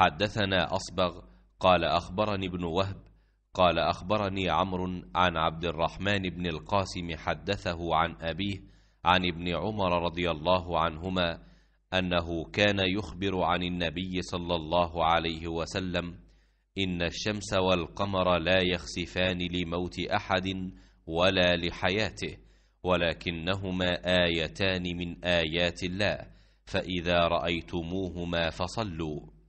حدثنا أصبغ قال أخبرني ابن وهب قال أخبرني عمرو عن عبد الرحمن بن القاسم حدثه عن أبيه عن ابن عمر رضي الله عنهما أنه كان يخبر عن النبي صلى الله عليه وسلم إن الشمس والقمر لا يخسفان لموت أحد ولا لحياته ولكنهما آيتان من آيات الله فإذا رأيتموهما فصلوا